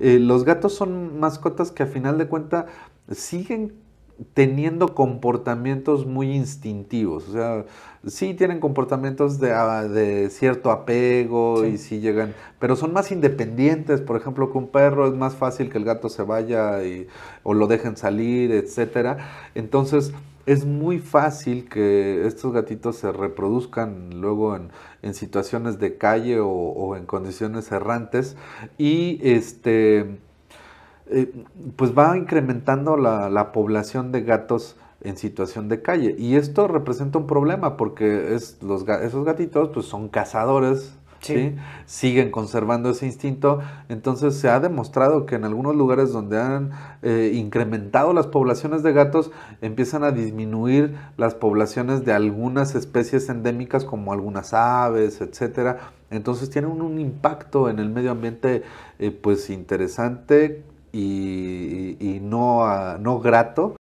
Eh, los gatos son mascotas que a final de cuentas siguen teniendo comportamientos muy instintivos. O sea, sí tienen comportamientos de, ah, cierto apego y sí llegan, pero son más independientes. Por ejemplo, que un perro es más fácil que el gato se vaya y, o lo dejen salir, etc. Entonces, es muy fácil que estos gatitos se reproduzcan luego en, situaciones de calle o, o en condiciones errantes y este eh, pues va incrementando la, población de gatos en situación de calle. Y esto representa un problema porque esos gatitos pues son cazadores, siguen conservando ese instinto. Entonces se ha demostrado que en algunos lugares donde han eh, incrementado las poblaciones de gatos, empiezan a disminuir las poblaciones de algunas especies endémicas como algunas aves, etcétera. Entonces tienen un, impacto en el medio ambiente eh, pues interesante, y, no, ah, no grato